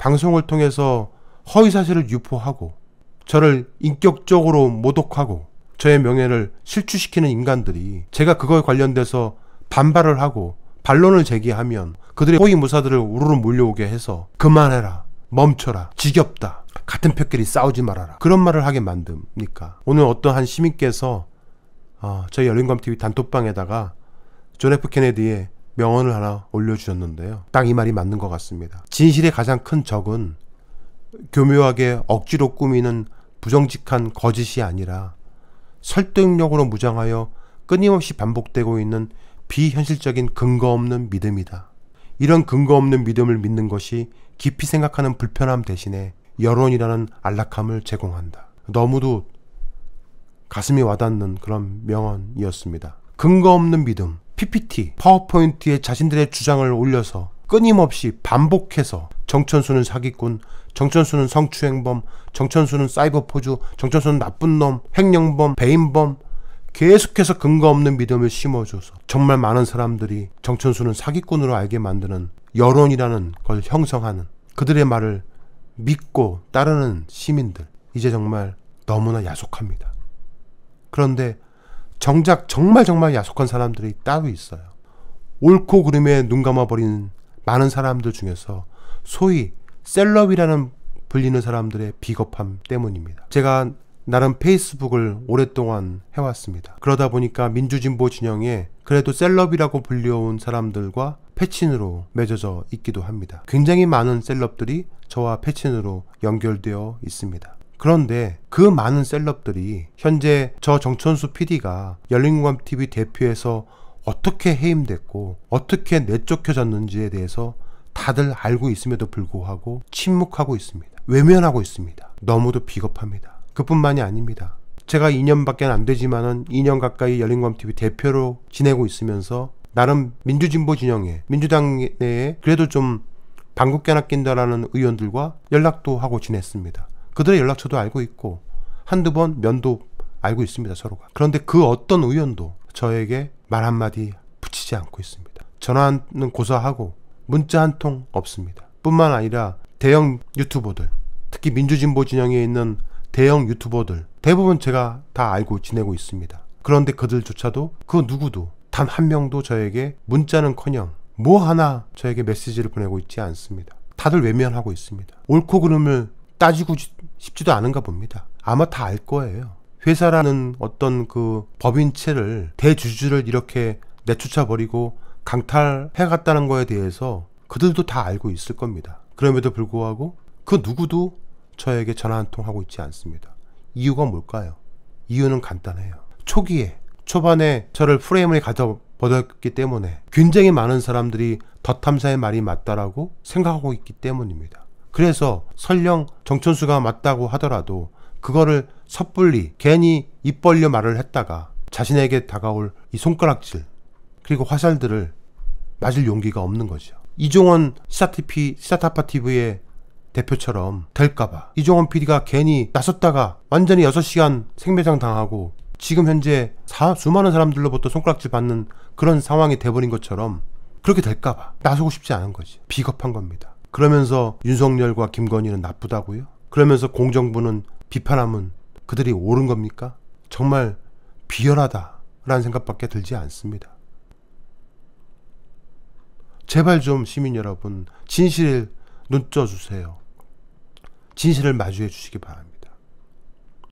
방송을 통해서 허위 사실을 유포하고 저를 인격적으로 모독하고 저의 명예를 실추시키는 인간들이 제가 그거에 관련돼서 반발을 하고 반론을 제기하면 그들의 호위 무사들을 우르르 몰려오게 해서 그만해라 멈춰라 지겹다 같은 표끼리 싸우지 말아라 그런 말을 하게 만듭니까 오늘 어떤 한 시민께서 어, 저희 열린검TV 단톡방에다가 존 F 케네디의 명언을 하나 올려주셨는데요. 딱 이 말이 맞는 것 같습니다. 진실의 가장 큰 적은 교묘하게 억지로 꾸미는 부정직한 거짓이 아니라 설득력으로 무장하여 끊임없이 반복되고 있는 비현실적인 근거 없는 믿음이다. 이런 근거 없는 믿음을 믿는 것이 깊이 생각하는 불편함 대신에 여론이라는 안락함을 제공한다. 너무도 가슴이 와닿는 그런 명언이었습니다. 근거 없는 믿음, PPT, 파워포인트에 자신들의 주장을 올려서 끊임없이 반복해서 정천수는 사기꾼, 정천수는 성추행범, 정천수는 사이버포주, 정천수는 나쁜 놈, 횡령범, 배임범 계속해서 근거 없는 믿음을 심어줘서 정말 많은 사람들이 정천수는 사기꾼으로 알게 만드는 여론이라는 걸 형성하는 그들의 말을 믿고 따르는 시민들 이제 정말 너무나 야속합니다. 그런데 정작 정말 정말 야속한 사람들이 따로 있어요. 옳고 그름에 눈 감아버리는 많은 사람들 중에서 소위 셀럽이라는 불리는 사람들의 비겁함 때문입니다. 제가 나름 페이스북을 오랫동안 해왔습니다. 그러다 보니까 민주진보 진영에 그래도 셀럽이라고 불려온 사람들과 패친으로 맺어져 있기도 합니다. 굉장히 많은 셀럽들이 저와 패친으로 연결되어 있습니다. 그런데 그 많은 셀럽들이 현재 저 정천수 PD가 열린공감TV 대표에서 어떻게 해임됐고 어떻게 내쫓겨졌는지에 대해서 다들 알고 있음에도 불구하고 침묵하고 있습니다. 외면하고 있습니다. 너무도 비겁합니다. 그뿐만이 아닙니다. 제가 2년밖에 안 되지만은 2년 가까이 열린공감TV 대표로 지내고 있으면서 나름 민주진보 진영에 민주당 내에 그래도 좀 방귀 껴나 낀다라는 의원들과 연락도 하고 지냈습니다. 그들의 연락처도 알고 있고 한두 번 면도 알고 있습니다 서로가 그런데 그 어떤 의원도 저에게 말 한마디 붙이지 않고 있습니다 전화는 고사하고 문자 한 통 없습니다 뿐만 아니라 대형 유튜버들 특히 민주진보 진영에 있는 대형 유튜버들 대부분 제가 다 알고 지내고 있습니다 그런데 그들조차도 그 누구도 단 한 명도 저에게 문자는커녕 뭐 하나 저에게 메시지를 보내고 있지 않습니다 다들 외면하고 있습니다 옳고 그름을 따지고 싶지도 않은가 봅니다. 아마 다 알 거예요. 회사라는 어떤 그 법인체를 대주주를 이렇게 내쫓아 버리고 강탈해 갔다는 거에 대해서 그들도 다 알고 있을 겁니다. 그럼에도 불구하고 그 누구도 저에게 전화 한 통 하고 있지 않습니다. 이유가 뭘까요? 이유는 간단해요. 초기에 초반에 저를 프레임을 가져버렸기 때문에 굉장히 많은 사람들이 더 탐사의 말이 맞다라고 생각하고 있기 때문입니다. 그래서 설령 정천수가 맞다고 하더라도 그거를 섣불리 괜히 입 벌려 말을 했다가 자신에게 다가올 이 손가락질 그리고 화살들을 맞을 용기가 없는 거죠. 이종원 시사TP 시사타파TV의 대표처럼 될까봐 이종원 PD가 괜히 나섰다가 완전히 6시간 생매장 당하고 지금 현재 사, 수많은 사람들로부터 손가락질 받는 그런 상황이 돼버린 것처럼 그렇게 될까봐 나서고 싶지 않은 거지. 비겁한 겁니다. 그러면서 윤석열과 김건희는 나쁘다고요? 그러면서 공정부는 비판하면 그들이 옳은 겁니까? 정말 비열하다라는 생각밖에 들지 않습니다. 제발 좀 시민 여러분 진실을 눈 떠주세요. 진실을 마주해 주시기 바랍니다.